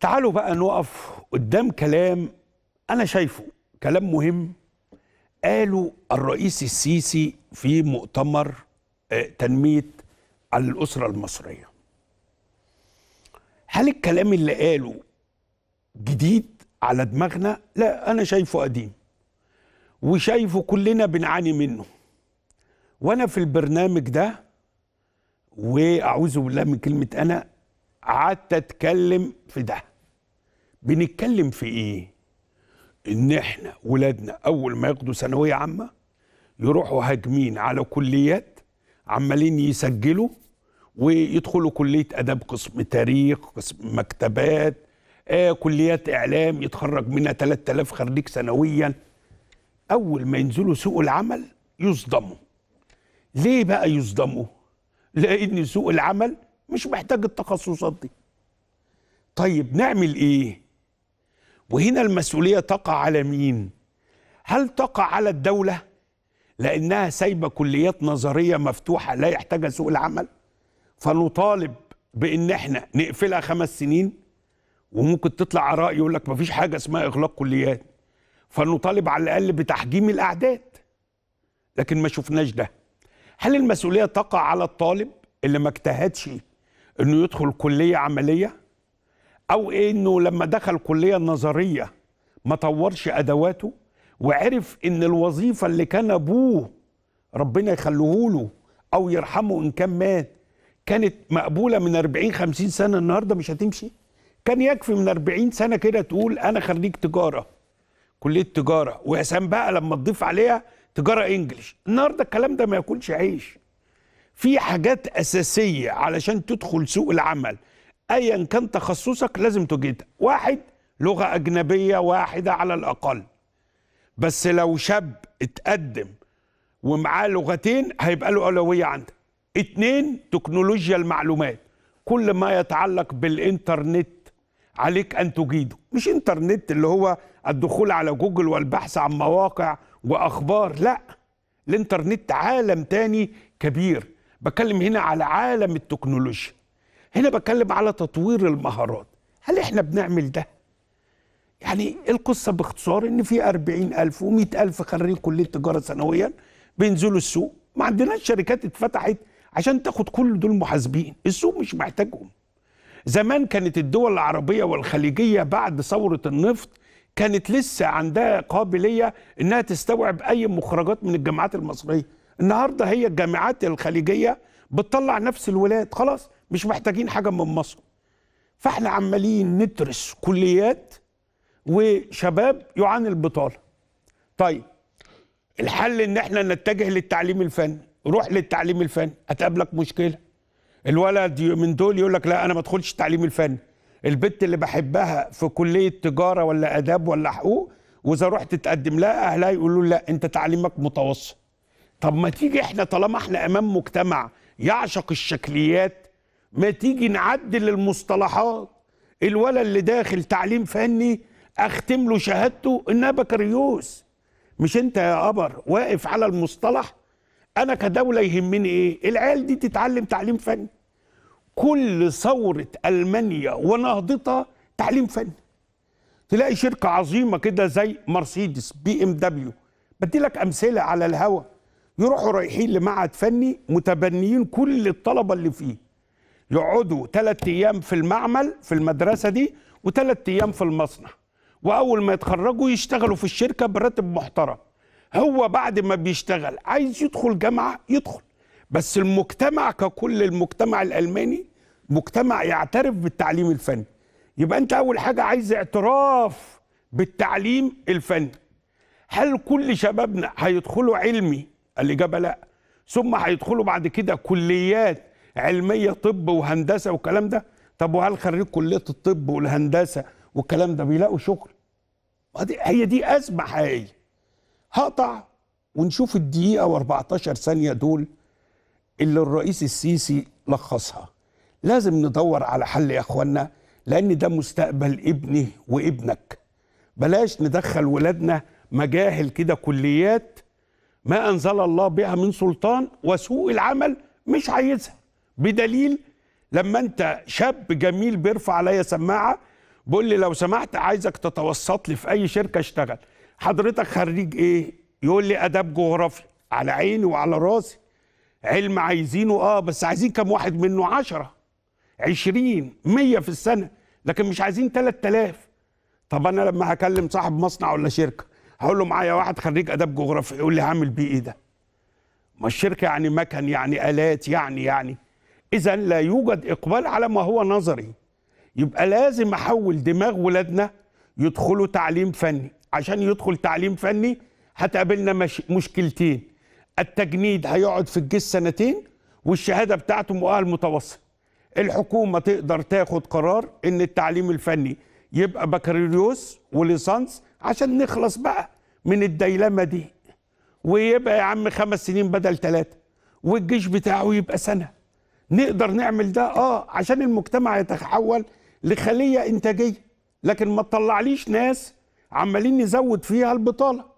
تعالوا بقى نقف قدام كلام أنا شايفه كلام مهم قاله الرئيس السيسي في مؤتمر آه، تنمية الأسرة المصرية هل الكلام اللي قاله جديد على دماغنا؟ لا أنا شايفه قديم وشايفه كلنا بنعاني منه وأنا في البرنامج ده وأعوذ بالله من كلمة أنا قعدت أتكلم في ده بنتكلم في ايه ان احنا ولادنا اول ما ياخدوا ثانويه عامه يروحوا هاجمين على كليات عمالين يسجلوا ويدخلوا كليه اداب قسم تاريخ قسم مكتبات آه كليات اعلام يتخرج منها 3000 خريج سنويا اول ما ينزلوا سوق العمل يصدموا ليه بقى يصدموا لان سوق العمل مش محتاج التخصصات دي طيب نعمل ايه وهنا المسؤولية تقع على مين؟ هل تقع على الدولة؟ لأنها سايبة كليات نظرية مفتوحة لا يحتاجها سوق العمل فنطالب بإن احنا نقفلها خمس سنين وممكن تطلع آراء يقول لك مفيش حاجة اسمها إغلاق كليات فنطالب على الأقل بتحجيم الأعداد لكن ما شفناش ده هل المسؤولية تقع على الطالب اللي ما اجتهدش إنه يدخل كلية عملية؟ او انه لما دخل كليه النظريه ما طورش ادواته وعرف ان الوظيفه اللي كان ابوه ربنا يخليه له او يرحمه ان كان مات كانت مقبوله من 40 50 سنه النهارده مش هتمشي كان يكفي من 40 سنه كده تقول انا خريج تجاره كليه تجاره وحسام بقى لما تضيف عليها تجاره انجلش النهارده الكلام ده ما ياكلش عيش في حاجات اساسيه علشان تدخل سوق العمل ايا كان تخصصك لازم تجيد واحد لغه اجنبيه واحده على الاقل بس لو شاب اتقدم ومعاه لغتين هيبقى له اولويه عندك اتنين تكنولوجيا المعلومات كل ما يتعلق بالانترنت عليك ان تجيده مش انترنت اللي هو الدخول على جوجل والبحث عن مواقع واخبار لا الانترنت عالم تاني كبير بتكلم هنا على عالم التكنولوجيا هنا بتكلم على تطوير المهارات هل احنا بنعمل ده يعني القصة باختصار ان في 40000 و100000 خريج كلية تجارة سنويا بينزلوا السوق ما عندناش شركات اتفتحت عشان تاخد كل دول محاسبين السوق مش محتاجهم زمان كانت الدول العربية والخليجية بعد ثورة النفط كانت لسه عندها قابلية انها تستوعب اي مخرجات من الجامعات المصرية النهاردة هي الجامعات الخليجية بتطلع نفس الولاد خلاص مش محتاجين حاجه من مصر فاحنا عمالين ندرس كليات وشباب يعاني البطاله طيب الحل ان احنا نتجه للتعليم الفني روح للتعليم الفني هتقابلك مشكله الولد من دول يقول لك لا انا ما ادخلش التعليم الفني البت اللي بحبها في كليه تجاره ولا اداب ولا حقوق واذا رحت تقدم لها اهلها يقولوا لا انت تعليمك متوسط طب ما تيجي احنا طالما احنا امام مجتمع يعشق الشكليات ما تيجي نعدل المصطلحات الولد اللي داخل تعليم فني اختم له شهادته انها بكريوس مش انت يا قبر واقف على المصطلح انا كدوله يهمني ايه العيال دي تتعلم تعليم فني كل ثوره المانيا ونهضتها تعليم فني تلاقي شركه عظيمه كده زي مرسيدس بي ام دبليو بدي لك امثله على الهوا يروحوا رايحين لمعهد فني متبنيين كل الطلبه اللي فيه يقعدوا ثلاث ايام في المعمل في المدرسه دي وثلاث ايام في المصنع واول ما يتخرجوا يشتغلوا في الشركه براتب محترم هو بعد ما بيشتغل عايز يدخل جامعه يدخل بس المجتمع ككل المجتمع الالماني مجتمع يعترف بالتعليم الفني يبقى انت اول حاجه عايز اعتراف بالتعليم الفني هل كل شبابنا هيدخلوا علمي الاجابه لا ثم هيدخلوا بعد كده كليات علميه طب وهندسه والكلام ده طب وهل خريج كليه الطب والهندسه والكلام ده بيلاقوا شغل هي دي ازمه حقيقيه هقطع ونشوف الدقيقه و14 ثانيه دول اللي الرئيس السيسي لخصها لازم ندور على حل يا اخوانا لان ده مستقبل ابني وابنك بلاش ندخل ولادنا مجاهل كده كليات ما انزل الله بها من سلطان وسوء العمل مش عايزها بدليل لما انت شاب جميل بيرفع عليا سماعه بيقول لي لو سمحت عايزك تتوسط لي في اي شركه اشتغل حضرتك خريج ايه يقول لي اداب جغرافي على عيني وعلى راسي علم عايزينه اه بس عايزين كم واحد منه عشرة عشرين مية في السنة لكن مش عايزين تلات تلاف طب انا لما هكلم صاحب مصنع ولا شركة هقول له معايا واحد خريج اداب جغرافي يقول لي هعمل بيه ايه ده ما الشركة يعني مكن يعني الات يعني يعني اذا لا يوجد اقبال على ما هو نظري يبقى لازم احول دماغ ولادنا يدخلوا تعليم فني عشان يدخل تعليم فني هتقابلنا مش... مشكلتين التجنيد هيقعد في الجيش سنتين والشهاده بتاعته مؤهل متوسط الحكومه تقدر تاخد قرار ان التعليم الفني يبقى بكالوريوس وليسانس عشان نخلص بقى من الديلمه دي ويبقى يا عم خمس سنين بدل ثلاثه والجيش بتاعه يبقى سنه نقدر نعمل ده اه عشان المجتمع يتحول لخليه انتاجيه لكن ما تطلعليش ناس عمالين نزود فيها البطاله